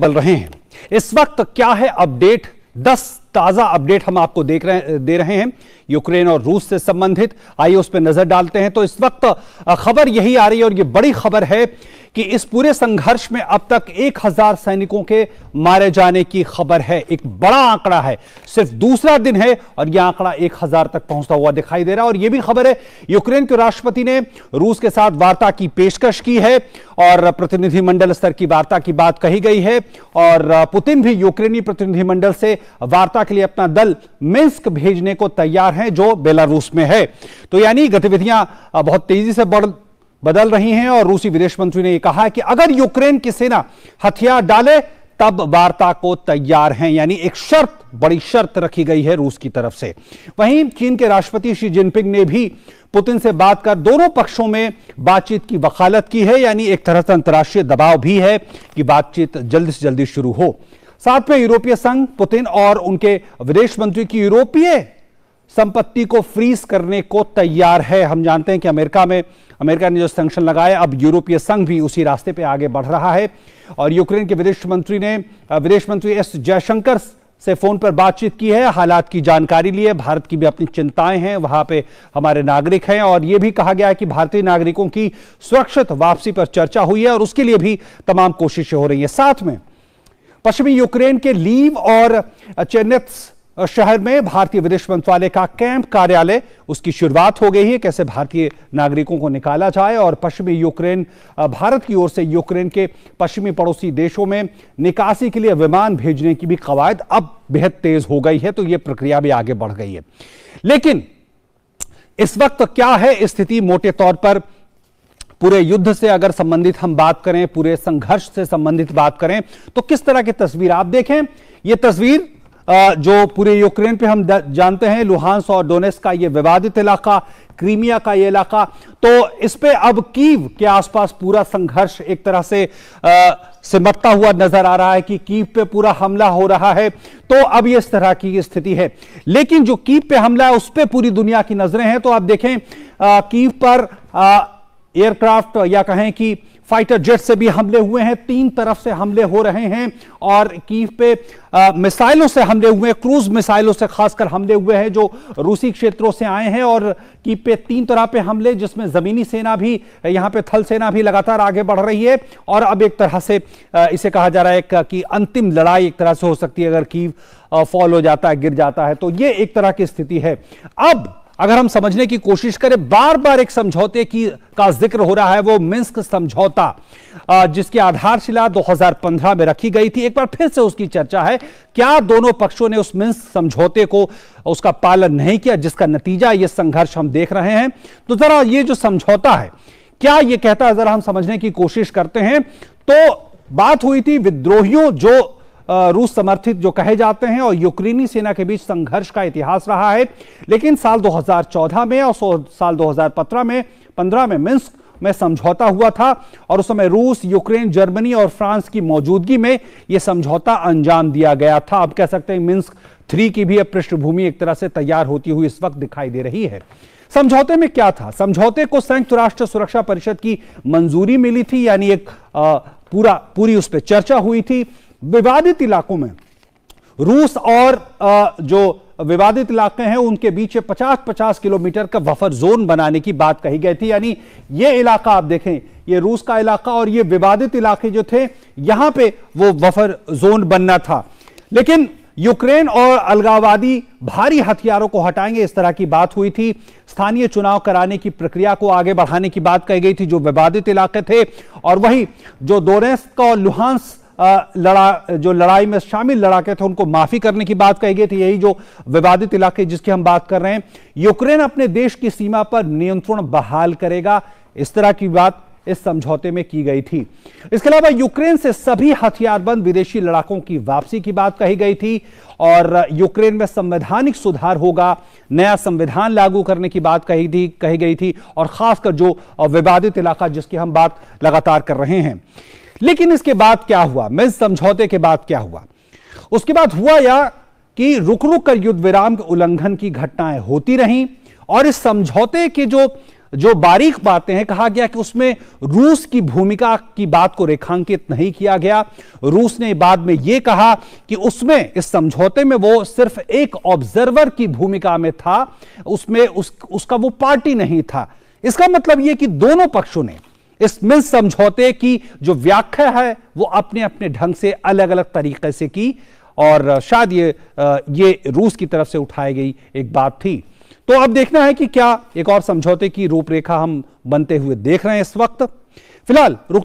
बल रहे हैं इस वक्त क्या है अपडेट दस ताजा अपडेट हम आपको देख रहे दे रहे हैं यूक्रेन और रूस से संबंधित आइए उस पर नजर डालते हैं तो इस वक्त खबर यही आ रही है और ये बड़ी खबर है कि इस पूरे संघर्ष में अब तक 1000 सैनिकों के मारे जाने की खबर है एक बड़ा आंकड़ा है सिर्फ दूसरा दिन है और यह आंकड़ा 1000 तक पहुंचता हुआ दिखाई दे रहा है और यह भी खबर है यूक्रेन के राष्ट्रपति ने रूस के साथ वार्ता की पेशकश की है और प्रतिनिधिमंडल स्तर की वार्ता की बात कही गई है और पुतिन भी यूक्रेनी प्रतिनिधिमंडल से वार्ता के लिए अपना दल मिन्स्क भेजने को तैयार है जो बेलारूस में है तो यानी गतिविधियां बहुत तेजी से बढ़ बदल रही हैं और रूसी विदेश मंत्री ने यह कहा है कि अगर यूक्रेन की सेना हथियार डाले तब वार्ता को तैयार हैं यानी एक शर्त बड़ी शर्त रखी गई है रूस की तरफ से वहीं चीन के राष्ट्रपति शी जिनपिंग ने भी पुतिन से बात कर दोनों पक्षों में बातचीत की वकालत की है यानी एक तरह से अंतर्राष्ट्रीय दबाव भी है कि बातचीत जल्द से जल्दी शुरू हो साथ में यूरोपीय संघ पुतिन और उनके विदेश मंत्री की यूरोपीय संपत्ति को फ्रीज करने को तैयार है हम जानते हैं कि अमेरिका में अमेरिका ने जो सेंक्शन लगाए अब यूरोपीय संघ भी उसी रास्ते पे आगे बढ़ रहा है और यूक्रेन के विदेश मंत्री ने विदेश मंत्री एस जयशंकर से फोन पर बातचीत की है हालात की जानकारी ली है भारत की भी अपनी चिंताएं हैं वहां पे हमारे नागरिक हैं और यह भी कहा गया है कि भारतीय नागरिकों की सुरक्षित वापसी पर चर्चा हुई है और उसके लिए भी तमाम कोशिशें हो रही है साथ में पश्चिमी यूक्रेन के लीव और चेनेत्स शहर में भारतीय विदेश मंत्रालय का कैंप कार्यालय उसकी शुरुआत हो गई है कैसे भारतीय नागरिकों को निकाला जाए और पश्चिमी यूक्रेन भारत की ओर से यूक्रेन के पश्चिमी पड़ोसी देशों में निकासी के लिए विमान भेजने की भी कवायद अब बेहद तेज हो गई है तो यह प्रक्रिया भी आगे बढ़ गई है लेकिन इस वक्त क्या है स्थिति मोटे तौर पर पूरे युद्ध से अगर संबंधित हम बात करें पूरे संघर्ष से संबंधित बात करें तो किस तरह की तस्वीर आप देखें यह तस्वीर जो पूरे यूक्रेन पे हम जानते हैं लुहांस और डोनेस का ये विवादित इलाका क्रीमिया का ये इलाका तो इस पे अब कीव के आसपास पूरा संघर्ष एक तरह से सिमटता हुआ नजर आ रहा है कि कीव पे पूरा हमला हो रहा है तो अब ये इस तरह की स्थिति है लेकिन जो कीव पे हमला है उस पर पूरी दुनिया की नजरें हैं तो आप देखें आ, कीव पर आ, एयरक्राफ्ट या कहें कि फाइटर जेट से भी हमले हुए हैं तीन तरफ से हमले हो रहे हैं और कीव पे मिसाइलों से हमले हुए हैं क्रूज मिसाइलों से खासकर हमले हुए हैं जो रूसी क्षेत्रों से आए हैं और कीव पे तीन तरह पे हमले जिसमें ज़मीनी सेना भी यहां पे थल सेना भी लगातार आगे बढ़ रही है और अब एक तरह से इसे कहा जा रहा है कि अंतिम लड़ाई एक तरह से हो सकती है अगर कीव फॉल हो जाता है गिर जाता है तो ये एक तरह की स्थिति है अब अगर हम समझने की कोशिश करें बार बार एक समझौते की का जिक्र हो रहा है वो मिंस्क समझौता जिसकी आधारशिला 2015 में रखी गई थी एक बार फिर से उसकी चर्चा है क्या दोनों पक्षों ने उस मिंस्क समझौते को उसका पालन नहीं किया जिसका नतीजा ये संघर्ष हम देख रहे हैं तो जरा ये जो समझौता है क्या ये कहता है जरा हम समझने की कोशिश करते हैं तो बात हुई थी विद्रोहियों जो रूस समर्थित जो कहे जाते हैं और यूक्रेनी सेना के बीच संघर्ष का इतिहास रहा है लेकिन साल 2014 में और साल 2015 में 15 में मिन्स्क में समझौता हुआ था और उस समय रूस यूक्रेन जर्मनी और फ्रांस की मौजूदगी में यह समझौता अंजाम दिया गया था अब कह सकते हैं मिन्स्क थ्री की भी पृष्ठभूमि एक तरह से तैयार होती हुई इस वक्त दिखाई दे रही है समझौते में क्या था समझौते को संयुक्त राष्ट्र सुरक्षा परिषद की मंजूरी मिली थी यानी एक आ, पूरा पूरी उस पर चर्चा हुई थी विवादित इलाकों में रूस और जो विवादित इलाके हैं उनके बीच 50-50 किलोमीटर का वफर जोन बनाने की बात कही गई थी यानी ये इलाका आप देखें ये रूस का इलाका और ये विवादित इलाके जो थे यहां पे वो वफर जोन बनना था लेकिन यूक्रेन और अलगावादी भारी हथियारों को हटाएंगे इस तरह की बात हुई थी स्थानीय चुनाव कराने की प्रक्रिया को आगे बढ़ाने की बात कही गई थी जो विवादित इलाके थे और वही जो दोरेस्क और लुहांस लड़ा जो लड़ाई में शामिल लड़ाके थे उनको माफी करने की बात कही गई थी यही जो विवादित इलाके जिसकी हम बात कर रहे हैं यूक्रेन अपने देश की सीमा पर नियंत्रण बहाल करेगा इस तरह की बात इस समझौते में की गई थी इसके अलावा यूक्रेन से सभी हथियारबंद विदेशी लड़ाकों की वापसी की बात कही गई थी और यूक्रेन में संवैधानिक सुधार होगा नया संविधान लागू करने की बात कही थी कही गई थी और खासकर जो विवादित इलाका जिसकी हम बात लगातार कर रहे हैं लेकिन इसके बाद क्या हुआ मिंस समझौते के बाद क्या हुआ उसके बाद हुआ या कि रुक रुक कर युद्ध विराम के उल्लंघन की घटनाएं होती रहीं और इस समझौते की जो जो बारीक बातें हैं कहा गया कि उसमें रूस की भूमिका की बात को रेखांकित नहीं किया गया रूस ने बाद में यह कहा कि उसमें इस समझौते में वो सिर्फ एक ऑब्जर्वर की भूमिका में था उसमें उस, उसका वो पार्टी नहीं था इसका मतलब यह कि दोनों पक्षों ने इसमें समझौते की जो व्याख्या है वो अपने अपने ढंग से अलग अलग तरीके से की और शायद ये ये रूस की तरफ से उठाई गई एक बात थी तो अब देखना है कि क्या एक और समझौते की रूपरेखा हम बनते हुए देख रहे हैं इस वक्त फिलहाल